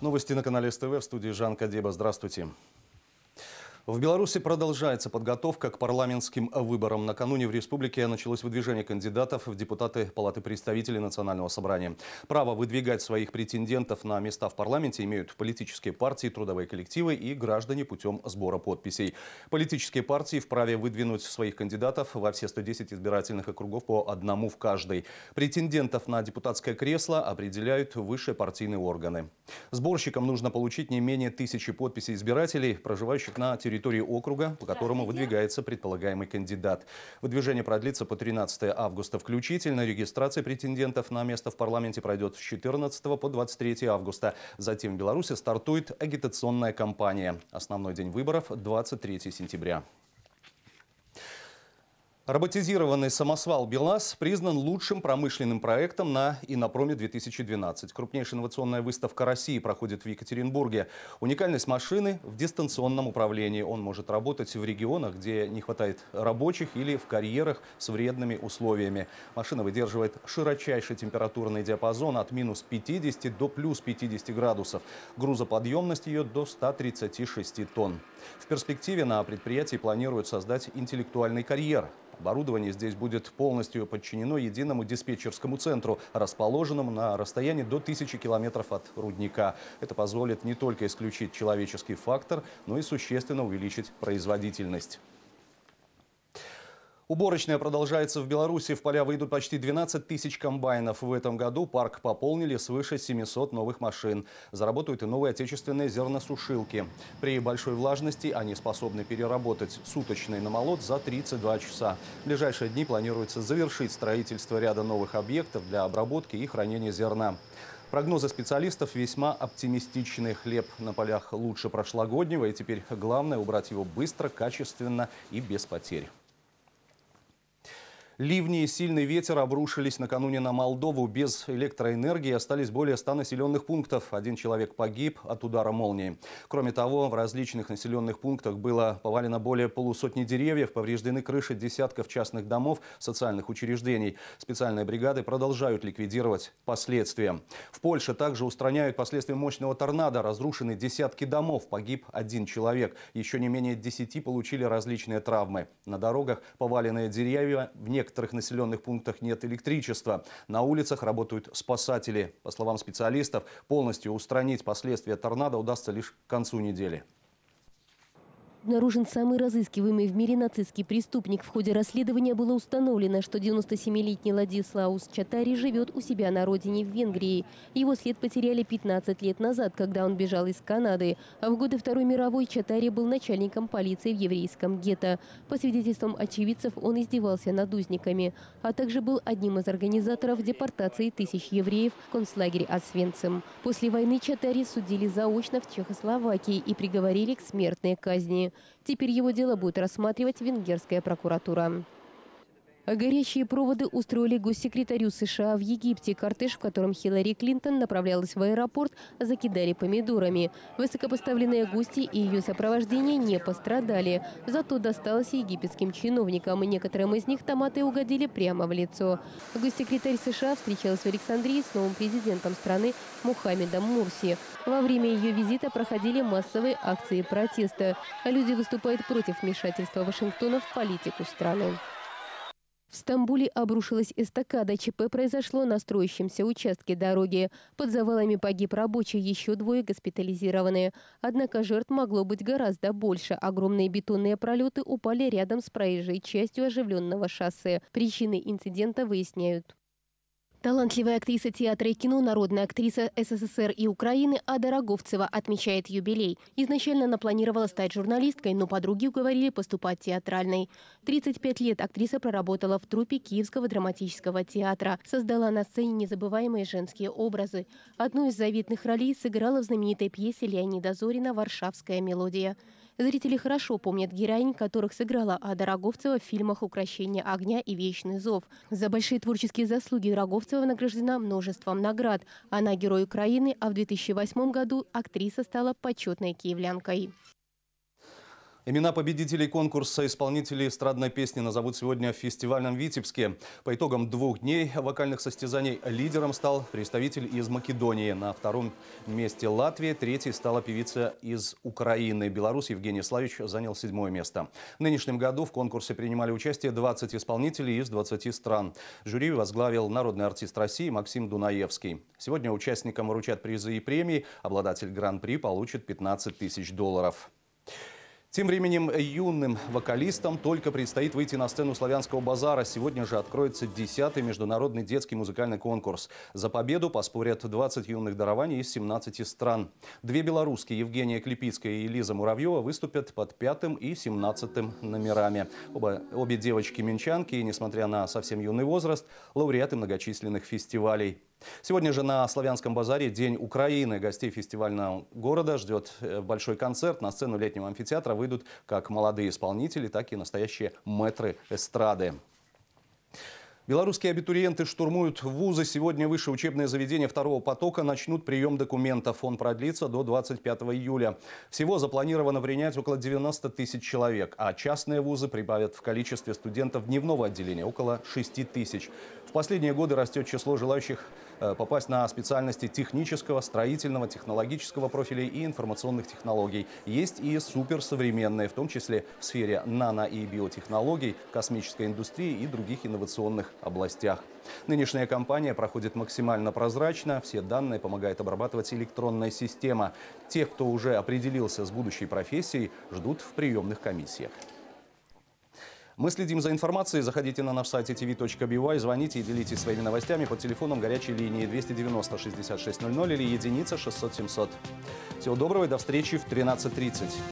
Новости на канале СТВ в студии Жан Кадеба. Здравствуйте. В Беларуси продолжается подготовка к парламентским выборам. Накануне в республике началось выдвижение кандидатов в депутаты Палаты представителей Национального собрания. Право выдвигать своих претендентов на места в парламенте имеют политические партии, трудовые коллективы и граждане путем сбора подписей. Политические партии вправе выдвинуть своих кандидатов во все 110 избирательных округов по одному в каждой. Претендентов на депутатское кресло определяют высшие партийные органы. Сборщикам нужно получить не менее тысячи подписей избирателей, проживающих на территории территории округа, по которому выдвигается предполагаемый кандидат. Выдвижение продлится по 13 августа включительно. Регистрация претендентов на место в парламенте пройдет с 14 по 23 августа. Затем в Беларуси стартует агитационная кампания. Основной день выборов – 23 сентября. Роботизированный самосвал «БелАЗ» признан лучшим промышленным проектом на «Инопроме-2012». Крупнейшая инновационная выставка России проходит в Екатеринбурге. Уникальность машины в дистанционном управлении. Он может работать в регионах, где не хватает рабочих или в карьерах с вредными условиями. Машина выдерживает широчайший температурный диапазон от минус 50 до плюс 50 градусов. Грузоподъемность ее до 136 тонн. В перспективе на предприятии планируют создать интеллектуальный карьер – Оборудование здесь будет полностью подчинено единому диспетчерскому центру, расположенному на расстоянии до тысячи километров от рудника. Это позволит не только исключить человеческий фактор, но и существенно увеличить производительность. Уборочная продолжается в Беларуси. В поля выйдут почти 12 тысяч комбайнов. В этом году парк пополнили свыше 700 новых машин. Заработают и новые отечественные зерносушилки. При большой влажности они способны переработать суточный намолот за 32 часа. В ближайшие дни планируется завершить строительство ряда новых объектов для обработки и хранения зерна. Прогнозы специалистов весьма оптимистичны. Хлеб на полях лучше прошлогоднего, и теперь главное убрать его быстро, качественно и без потерь. Ливни и сильный ветер обрушились накануне на Молдову. Без электроэнергии остались более 100 населенных пунктов. Один человек погиб от удара молнии. Кроме того, в различных населенных пунктах было повалено более полусотни деревьев, повреждены крыши десятков частных домов, социальных учреждений. Специальные бригады продолжают ликвидировать последствия. В Польше также устраняют последствия мощного торнадо. Разрушены десятки домов, погиб один человек. Еще не менее десяти получили различные травмы. На дорогах поваленные деревья в некоторых некоторых населенных пунктах нет электричества. На улицах работают спасатели. По словам специалистов, полностью устранить последствия торнадо удастся лишь к концу недели обнаружен самый разыскиваемый в мире нацистский преступник. В ходе расследования было установлено, что 97-летний Ладислаус Чатари живет у себя на родине в Венгрии. Его след потеряли 15 лет назад, когда он бежал из Канады. А в годы Второй мировой Чатари был начальником полиции в еврейском гетто. По свидетельствам очевидцев, он издевался над узниками, а также был одним из организаторов депортации тысяч евреев в концлагерь Освенцим. После войны Чатари судили заочно в Чехословакии и приговорили к смертной казни. Теперь его дело будет рассматривать венгерская прокуратура. Горячие проводы устроили госсекретарю США в Египте. Кортеж, в котором Хиллари Клинтон направлялась в аэропорт, закидали помидорами. Высокопоставленные гости и ее сопровождение не пострадали. Зато досталось египетским чиновникам, и некоторым из них томаты угодили прямо в лицо. Госсекретарь США встречалась в Александрии с новым президентом страны Мухаммедом Мурси. Во время ее визита проходили массовые акции протеста. Люди выступают против вмешательства Вашингтона в политику страны. В Стамбуле обрушилась эстакада. ЧП произошло на строящемся участке дороги. Под завалами погиб рабочий, еще двое госпитализированы. Однако жертв могло быть гораздо больше. Огромные бетонные пролеты упали рядом с проезжей частью оживленного шоссе. Причины инцидента выясняют. Талантливая актриса театра и кино, народная актриса СССР и Украины Ада Роговцева отмечает юбилей. Изначально она планировала стать журналисткой, но подруги уговорили поступать театральной. 35 лет актриса проработала в трупе Киевского драматического театра. Создала на сцене незабываемые женские образы. Одну из завидных ролей сыграла в знаменитой пьесе Леонида Зорина «Варшавская мелодия». Зрители хорошо помнят героинь, которых сыграла Ада Роговцева в фильмах «Укращение огня» и «Вечный зов». За большие творческие заслуги Роговцева награждена множеством наград. Она герой Украины, а в 2008 году актриса стала почетной киевлянкой. Имена победителей конкурса исполнителей эстрадной песни назовут сегодня в фестивальном Витебске. По итогам двух дней вокальных состязаний лидером стал представитель из Македонии. На втором месте Латвия, третий стала певица из Украины. Беларусь Евгений Славич занял седьмое место. В нынешнем году в конкурсе принимали участие 20 исполнителей из 20 стран. Жюри возглавил народный артист России Максим Дунаевский. Сегодня участникам вручат призы и премии. Обладатель гран-при получит 15 тысяч долларов. Тем временем юным вокалистам только предстоит выйти на сцену Славянского базара. Сегодня же откроется 10 международный детский музыкальный конкурс. За победу поспорят 20 юных дарований из 17 стран. Две белорусские, Евгения Клепицкая и Лиза Муравьева, выступят под пятым и 17 номерами. Оба, обе девочки-минчанки, несмотря на совсем юный возраст, лауреаты многочисленных фестивалей. Сегодня же на Славянском базаре День Украины. Гостей фестивального города ждет э, большой концерт. На сцену летнего амфитеатра выйдут как молодые исполнители, так и настоящие мэтры эстрады. Белорусские абитуриенты штурмуют вузы. Сегодня высшее учебное заведение второго потока начнут прием документов. Он продлится до 25 июля. Всего запланировано принять около 90 тысяч человек, а частные вузы прибавят в количестве студентов дневного отделения около 6 тысяч. В последние годы растет число желающих э, попасть на специальности технического, строительного, технологического профилей и информационных технологий. Есть и суперсовременные, в том числе в сфере нано- и биотехнологий, космической индустрии и других инновационных областях. Нынешняя кампания проходит максимально прозрачно. Все данные помогает обрабатывать электронная система. Тех, кто уже определился с будущей профессией, ждут в приемных комиссиях. Мы следим за информацией. Заходите на наш сайт tv.by, звоните и делитесь своими новостями по телефонам горячей линии 290 6600 или единица 600 700. Всего доброго и до встречи в 13.30.